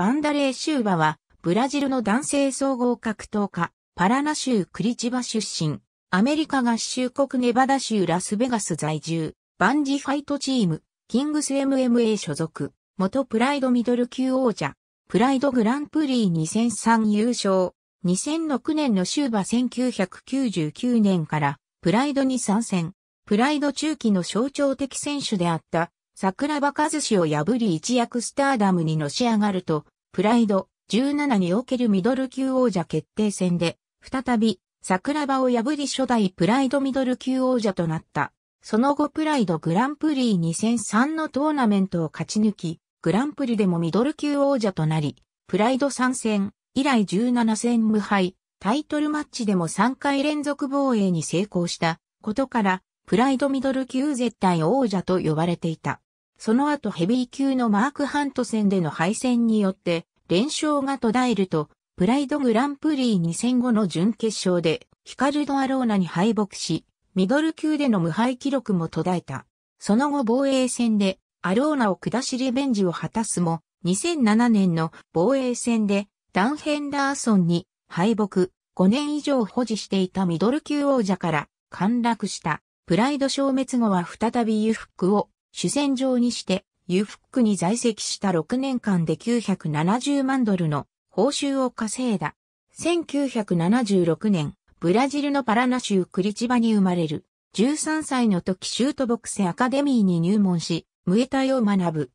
バンダレー・シューバは、ブラジルの男性総合格闘家、パラナ州クリチバ出身、アメリカ合衆国ネバダ州ラスベガス在住、バンジファイトチーム、キングス MMA 所属、元プライドミドル級王者、プライドグランプリ2003優勝、2006年のシューバ1999年から、プライドに参戦、プライド中期の象徴的選手であった、桜庭和志を破り一躍スターダムにのし上がると、プライド17におけるミドル級王者決定戦で、再び桜庭を破り初代プライドミドル級王者となった。その後プライドグランプリ2003のトーナメントを勝ち抜き、グランプリでもミドル級王者となり、プライド参戦以来17戦無敗、タイトルマッチでも3回連続防衛に成功したことから、プライドミドル級絶対王者と呼ばれていた。その後ヘビー級のマーク・ハント戦での敗戦によって、連勝が途絶えると、プライドグランプリ2戦後の準決勝で、ヒカルド・アローナに敗北し、ミドル級での無敗記録も途絶えた。その後防衛戦で、アローナを下しリベンジを果たすも、2007年の防衛戦で、ダン・ヘンダーソンに敗北、5年以上保持していたミドル級王者から陥落した。プライド消滅後は再び裕福を主戦場にして、ユフックに在籍した6年間で970万ドルの報酬を稼いだ。1976年、ブラジルのパラナ州クリチバに生まれる。13歳の時シュートボクセアカデミーに入門し、ムエタイを学ぶ。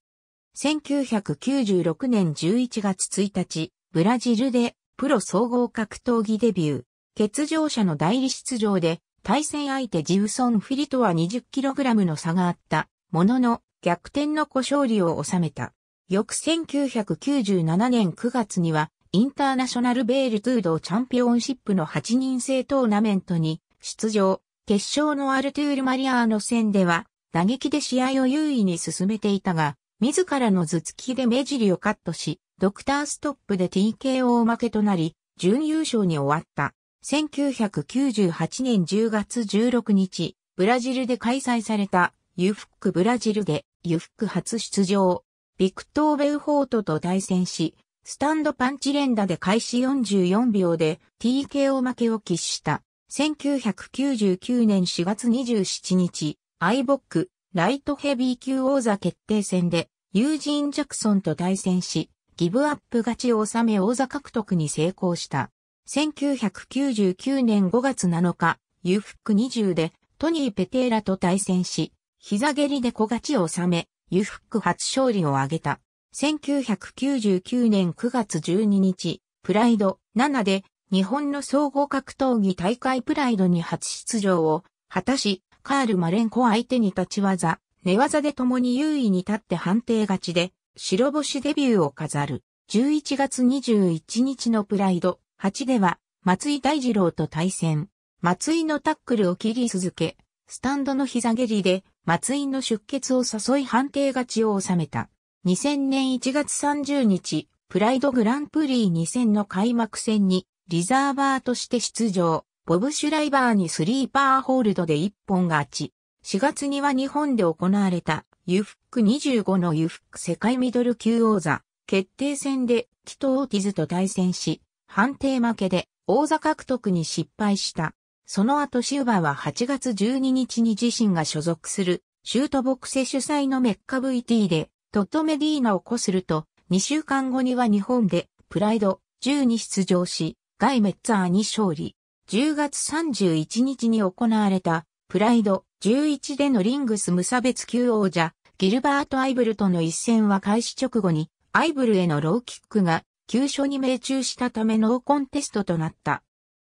1996年11月1日、ブラジルでプロ総合格闘技デビュー。欠場者の代理出場で対戦相手ジウソン・フィリとは 20kg の差があった。ものの逆転の小勝利を収めた。翌1997年9月には、インターナショナルベールトゥードチャンピオンシップの8人制トーナメントに出場。決勝のアルトゥール・マリアーノ戦では、打撃で試合を優位に進めていたが、自らの頭突きで目尻をカットし、ドクターストップで TKO 負けとなり、準優勝に終わった。1998年10月16日、ブラジルで開催されたユフックブラジルでユフック初出場。ビクトー・ベウフォートと対戦し、スタンドパンチ連打で開始44秒で TKO 負けを喫した。1999年4月27日、アイボック、ライトヘビー級王座決定戦で、ユージーン・ジャクソンと対戦し、ギブアップ勝ちを収め王座獲得に成功した。1999年5月7日、ユーフック20で、トニー・ペテーラと対戦し、膝蹴りで小勝ちを収め、ユフック初勝利を挙げた。1999年9月12日、プライド7で日本の総合格闘技大会プライドに初出場を果たし、カール・マレンコ相手に立ち技、寝技で共に優位に立って判定勝ちで、白星デビューを飾る。11月21日のプライド8では、松井大二郎と対戦。松井のタックルを切り続け、スタンドの膝蹴りで松井の出血を誘い判定勝ちを収めた。2000年1月30日、プライドグランプリ2000の開幕戦にリザーバーとして出場。ボブ・シュライバーにスリーパーホールドで一本勝ち。4月には日本で行われたユフック25のユフック世界ミドル級王座決定戦でキト・オーティズと対戦し、判定負けで王座獲得に失敗した。その後シウバは8月12日に自身が所属するシュートボクセ主催のメッカ VT でトットメディーナを起すると2週間後には日本でプライド10に出場しガイ・メッツァーに勝利10月31日に行われたプライド11でのリングス無差別級王者ギルバート・アイブルとの一戦は開始直後にアイブルへのローキックが急所に命中したためノーコンテストとなった。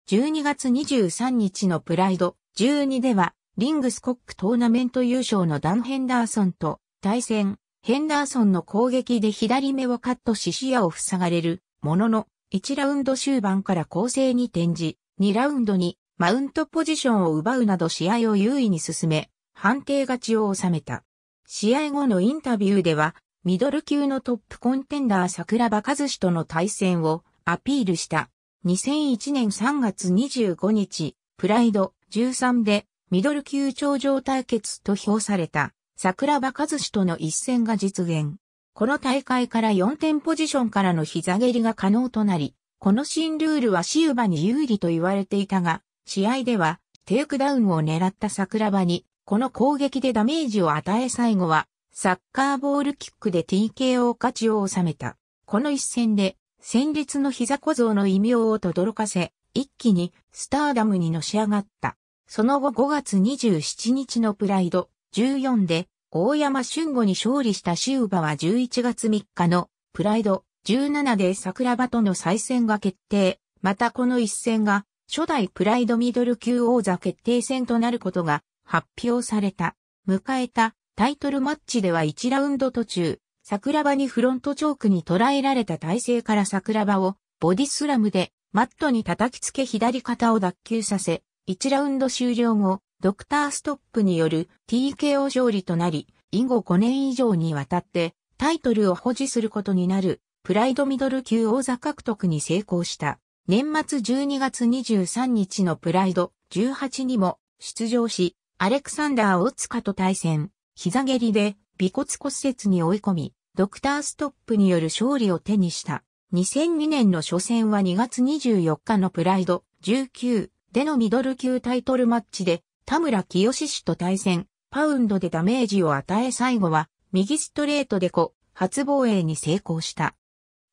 12月23日のプライド12では、リングスコックトーナメント優勝のダン・ヘンダーソンと対戦、ヘンダーソンの攻撃で左目をカットし視野を塞がれるものの、1ラウンド終盤から攻勢に転じ、2ラウンドにマウントポジションを奪うなど試合を優位に進め、判定勝ちを収めた。試合後のインタビューでは、ミドル級のトップコンテンダー桜庭和志との対戦をアピールした。2001年3月25日、プライド13でミドル級頂上対決と評された桜庭和志との一戦が実現。この大会から4点ポジションからの膝蹴りが可能となり、この新ルールはシウバに有利と言われていたが、試合ではテイクダウンを狙った桜庭に、この攻撃でダメージを与え最後は、サッカーボールキックで TKO 勝ちを収めた。この一戦で、戦慄の膝小僧の異名をろかせ、一気にスターダムにのし上がった。その後5月27日のプライド14で大山俊吾に勝利したシウバは11月3日のプライド17で桜庭との再戦が決定。またこの一戦が初代プライドミドル級王座決定戦となることが発表された。迎えたタイトルマッチでは1ラウンド途中、桜庭にフロントチョークに捉えられた体勢から桜庭をボディスラムでマットに叩きつけ左肩を脱臼させ、1ラウンド終了後、ドクターストップによる TKO 勝利となり、以後5年以上にわたってタイトルを保持することになるプライドミドル級王座獲得に成功した。年末12月23日のプライド18にも出場し、アレクサンダー・オツカと対戦、膝蹴りで尾骨骨折に追い込み、ドクターストップによる勝利を手にした。2002年の初戦は2月24日のプライド19でのミドル級タイトルマッチで田村清氏と対戦、パウンドでダメージを与え最後は右ストレートで子、初防衛に成功した。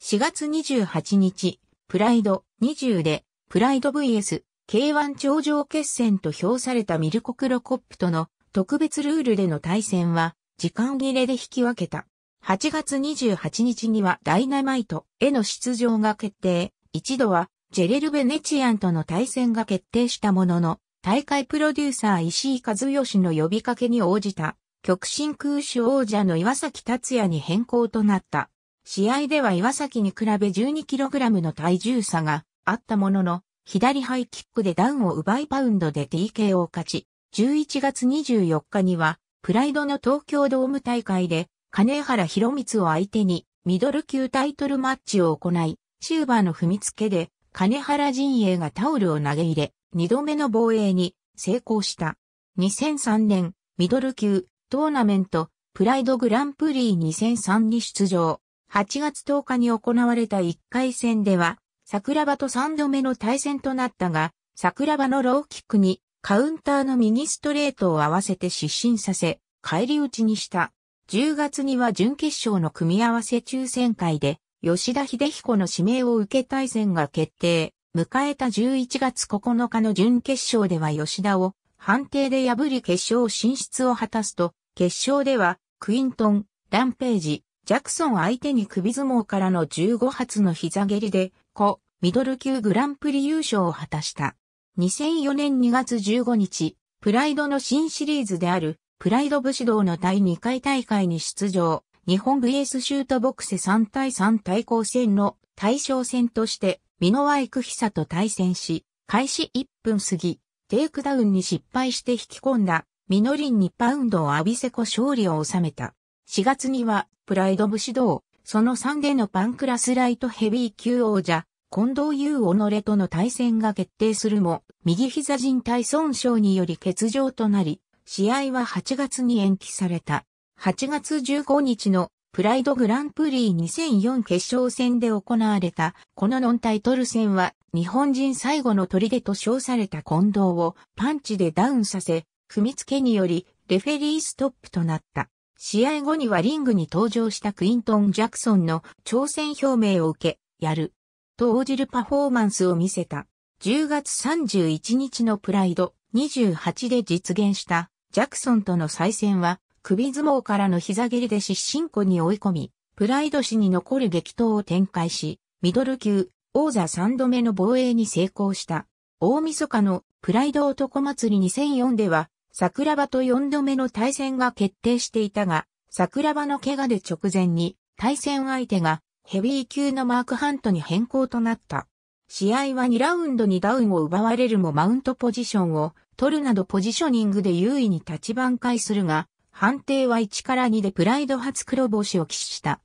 4月28日、プライド20でプライド VS K1 頂上決戦と評されたミルコ・クロコップとの特別ルールでの対戦は時間切れで引き分けた。8月28日にはダイナマイトへの出場が決定。一度はジェレル・ベネチアンとの対戦が決定したものの、大会プロデューサー石井和義の呼びかけに応じた、極真空手王者の岩崎達也に変更となった。試合では岩崎に比べ 12kg の体重差があったものの、左ハイキックでダウンを奪いパウンドで TK を勝ち、11月24日には、プライドの東京ドーム大会で、金原博光を相手にミドル級タイトルマッチを行い、シューバーの踏みつけで金原陣営がタオルを投げ入れ、二度目の防衛に成功した。2003年、ミドル級トーナメントプライドグランプリ2003に出場。8月10日に行われた1回戦では、桜庭と3度目の対戦となったが、桜庭のローキックにカウンターの右ストレートを合わせて失神させ、返り討ちにした。10月には準決勝の組み合わせ抽選会で、吉田秀彦の指名を受け対戦が決定。迎えた11月9日の準決勝では吉田を判定で破り決勝進出を果たすと、決勝ではクイントン、ランページ、ジャクソン相手に首相撲からの15発の膝蹴りで、子、ミドル級グランプリ優勝を果たした。2004年2月15日、プライドの新シリーズであるプライド武士道の第2回大会に出場、日本 VS シュートボクセ3対3対抗戦の対象戦として、ミノワイクヒサと対戦し、開始1分過ぎ、テイクダウンに失敗して引き込んだ、ミノリン2パウンドを浴びせこ勝利を収めた。4月には、プライド武士道、その3でのパンクラスライトヘビー級王者、近藤優己との対戦が決定するも、右膝靭体損傷により欠場となり、試合は8月に延期された。8月15日のプライドグランプリ2004決勝戦で行われた、このノンタイトル戦は、日本人最後の砦と称された近藤をパンチでダウンさせ、踏みつけにより、レフェリーストップとなった。試合後にはリングに登場したクイントン・ジャクソンの挑戦表明を受け、やる。と応じるパフォーマンスを見せた。10月31日のプライド28で実現したジャクソンとの再戦は、首相撲からの膝蹴りで失神庫に追い込み、プライド氏に残る激闘を展開し、ミドル級、王座3度目の防衛に成功した。大晦日のプライド男祭り2004では、桜庭と4度目の対戦が決定していたが、桜庭の怪我で直前に、対戦相手がヘビー級のマークハントに変更となった。試合は2ラウンドにダウンを奪われるもマウントポジションを取るなどポジショニングで優位に立ち挽回するが、判定は1から2でプライド初黒星を喫した。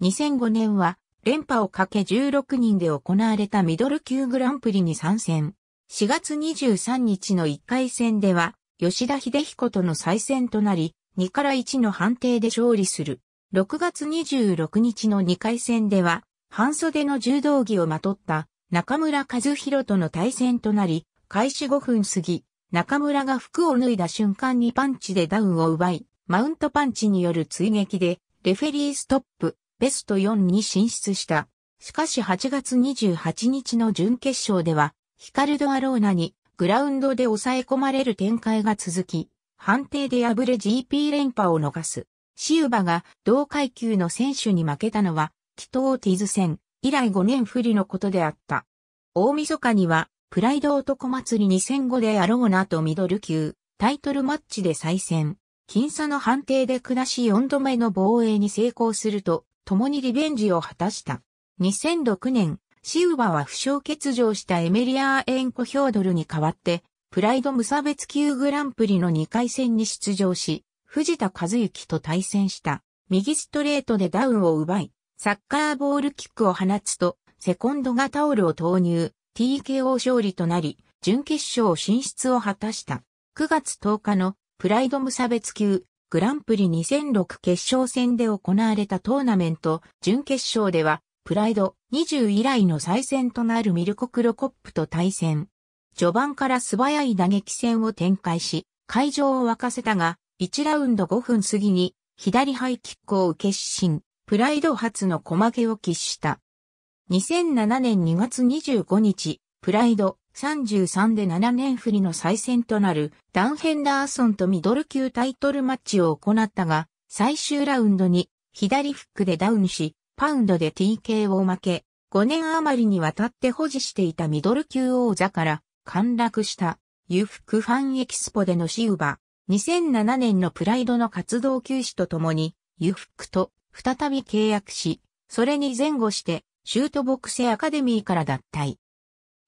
2005年は、連覇をかけ16人で行われたミドル級グランプリに参戦。4月23日の1回戦では、吉田秀彦との再戦となり、2から1の判定で勝利する。6月26日の2回戦では、半袖の柔道着をまとった中村和弘との対戦となり、開始5分過ぎ、中村が服を脱いだ瞬間にパンチでダウンを奪い、マウントパンチによる追撃で、レフェリーストップ、ベスト4に進出した。しかし8月28日の準決勝では、ヒカルド・アローナにグラウンドで抑え込まれる展開が続き、判定で敗れ GP 連覇を逃す。シウバが同階級の選手に負けたのは、キトーティズ戦以来5年不利のことであった。大晦日にはプライド男祭り2005であろうなとミドル級、タイトルマッチで再戦。僅差の判定で下し4度目の防衛に成功すると、共にリベンジを果たした。2006年、シウバは負傷欠場したエメリアーエンコ・ヒョードルに代わって、プライド無差別級グランプリの2回戦に出場し、藤田和幸と対戦した。右ストレートでダウンを奪い、サッカーボールキックを放つと、セコンドがタオルを投入。TKO 勝利となり、準決勝進出を果たした。9月10日のプライド無差別級グランプリ2006決勝戦で行われたトーナメント準決勝ではプライド20以来の再戦となるミルコ・クロコップと対戦。序盤から素早い打撃戦を展開し、会場を沸かせたが、1ラウンド5分過ぎに左ハイキックを受け失神、プライド初の小負けを喫した。2007年2月25日、プライド33で7年振りの再戦となるダン・ヘンダーソンとミドル級タイトルマッチを行ったが、最終ラウンドに左フックでダウンし、パウンドで TK を負け、5年余りにわたって保持していたミドル級王座から陥落したユフクファンエキスポでのシウバ。2007年のプライドの活動休止とともにユフクと再び契約し、それに前後してシュートボックセアカデミーから脱退。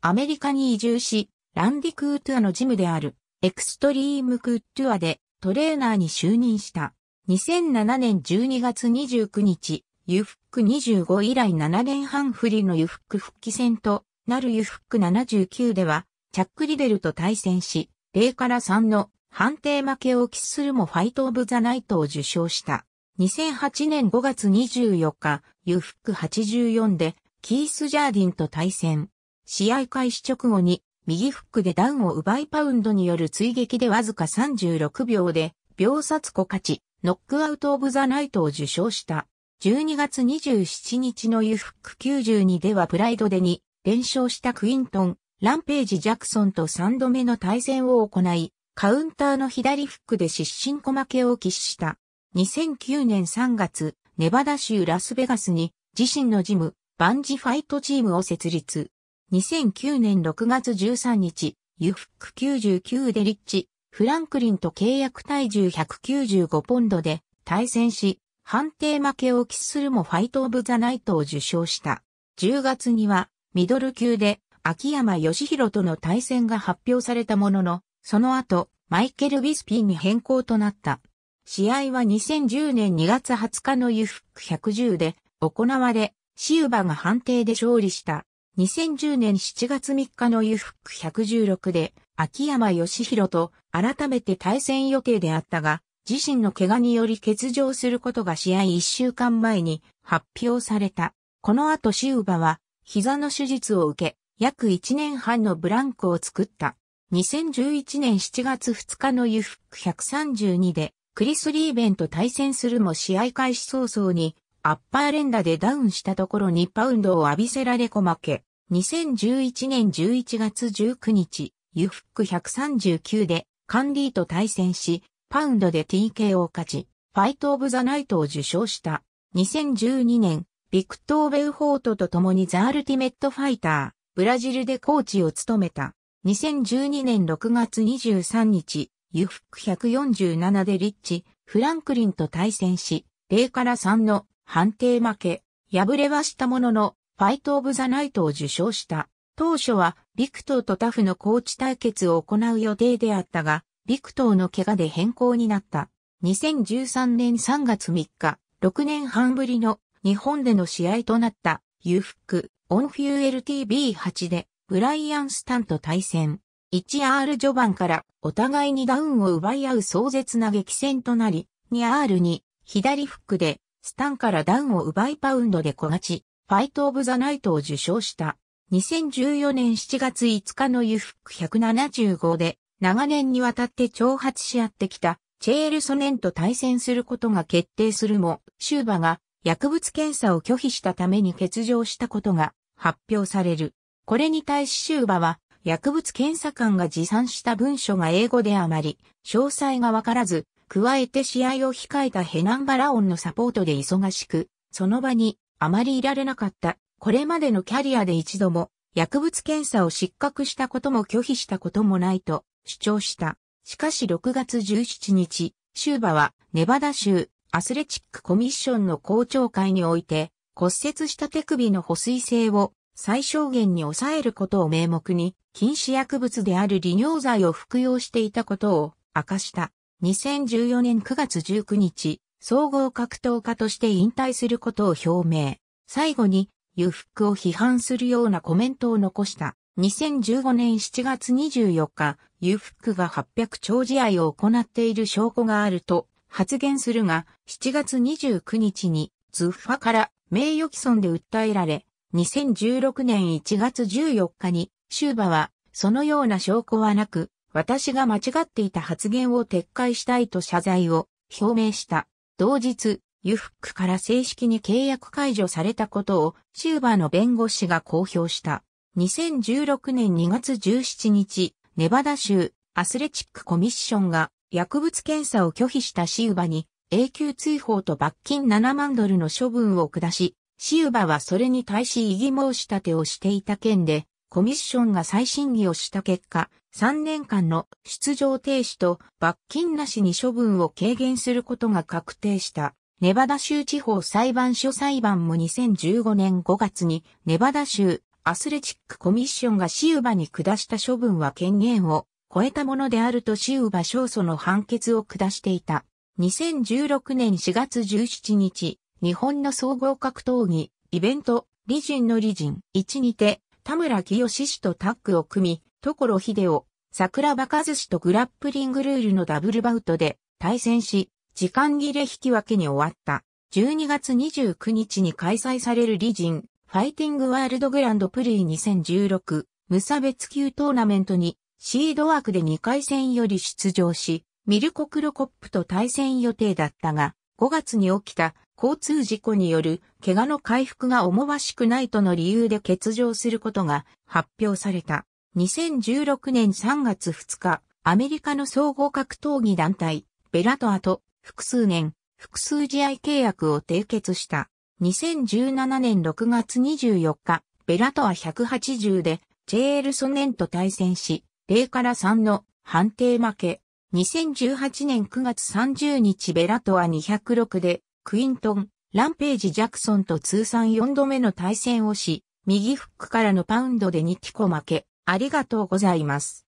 アメリカに移住し、ランディ・クートゥアのジムである、エクストリーム・クートゥアでトレーナーに就任した。2007年12月29日、ユフック25以来7年半不利のユフック復帰戦となるユフック79では、チャック・リデルと対戦し、0から3の判定負けを喫するもファイト・オブ・ザ・ナイトを受賞した。2008年5月24日、ユフック84でキース・ジャーディンと対戦。試合開始直後に右フックでダウンを奪いパウンドによる追撃でわずか36秒で秒殺子勝ち、ノックアウト・オブ・ザ・ナイトを受賞した。12月27日のユフック92ではプライドで2連勝したクイントン、ランページ・ジャクソンと3度目の対戦を行い、カウンターの左フックで失神小負けを喫した。2009年3月、ネバダ州ラスベガスに自身のジム、バンジファイトチームを設立。2009年6月13日、ユフック99でリッチ、フランクリンと契約体重195ポンドで対戦し、判定負けを喫するもファイトオブザナイトを受賞した。10月にはミドル級で秋山義弘との対戦が発表されたものの、その後、マイケル・ビスピーに変更となった。試合は2010年2月20日のユフック110で行われ、シウバが判定で勝利した。2010年7月3日のユフック116で、秋山義弘と改めて対戦予定であったが、自身の怪我により欠場することが試合1週間前に発表された。この後シウバは、膝の手術を受け、約1年半のブランクを作った。2011年7月2日のユフック132で、クリス・リーベンと対戦するも試合開始早々にアッパー連打でダウンしたところにパウンドを浴びせられ小負け。2011年11月19日、ユフック139でカンディと対戦し、パウンドで TK を勝ち、ファイト・オブ・ザ・ナイトを受賞した。2012年、ビクトー・ベウホートと共にザ・アルティメット・ファイター、ブラジルでコーチを務めた。2012年6月23日、ユフック147でリッチ、フランクリンと対戦し、0から3の判定負け、敗れはしたものの、ファイト・オブ・ザ・ナイトを受賞した。当初は、ビクトーとタフのコーチ対決を行う予定であったが、ビクトーの怪我で変更になった。2013年3月3日、6年半ぶりの日本での試合となった、ユフック、オンフューエル TV8 で、ブライアン・スタンと対戦。1R 序盤からお互いにダウンを奪い合う壮絶な激戦となり、2R に左フックでスタンからダウンを奪いパウンドで小勝ち、ファイトオブザナイトを受賞した。2014年7月5日のユフック175で長年にわたって挑発し合ってきたチェールソネンと対戦することが決定するも、シューバが薬物検査を拒否したために欠場したことが発表される。これに対しシューバは薬物検査官が持参した文書が英語であまり、詳細がわからず、加えて試合を控えたヘナンバラオンのサポートで忙しく、その場にあまりいられなかった。これまでのキャリアで一度も薬物検査を失格したことも拒否したこともないと主張した。しかし6月17日、シューバはネバダ州アスレチックコミッションの公聴会において骨折した手首の保水性を最小限に抑えることを名目に、禁止薬物である利尿剤を服用していたことを明かした。2014年9月19日、総合格闘家として引退することを表明。最後に、裕福を批判するようなコメントを残した。2015年7月24日、裕福が800超試合を行っている証拠があると発言するが、7月29日に、ズッファから名誉毀損で訴えられ、2016年1月14日に、シューバは、そのような証拠はなく、私が間違っていた発言を撤回したいと謝罪を表明した。同日、ユフックから正式に契約解除されたことをシューバの弁護士が公表した。2016年2月17日、ネバダ州アスレチックコミッションが薬物検査を拒否したシューバに永久追放と罰金7万ドルの処分を下し、シウバはそれに対し異議申し立てをしていた件で、コミッションが再審議をした結果、3年間の出場停止と罰金なしに処分を軽減することが確定した。ネバダ州地方裁判所裁判も2015年5月にネバダ州アスレチックコミッションがシウバに下した処分は権限を超えたものであるとシウバ勝訴の判決を下していた。2016年4月17日、日本の総合格闘技、イベント、理人の理人1にて、田村清志氏とタッグを組み、所秀夫、桜場和氏とグラップリングルールのダブルバウトで対戦し、時間切れ引き分けに終わった。12月29日に開催される理人、ファイティングワールドグランドプリー2016無差別級トーナメントにシード枠で2回戦より出場し、ミルコ・クロコップと対戦予定だったが、5月に起きた交通事故による怪我の回復が思わしくないとの理由で欠場することが発表された。2016年3月2日、アメリカの総合格闘技団体、ベラトアと複数年、複数試合契約を締結した。2017年6月24日、ベラトア180でジェールソネンと対戦し、0から3の判定負け。2018年9月30日ベラトア206でクイントン、ランページ・ジャクソンと通算4度目の対戦をし、右フックからのパウンドで2キコ負け、ありがとうございます。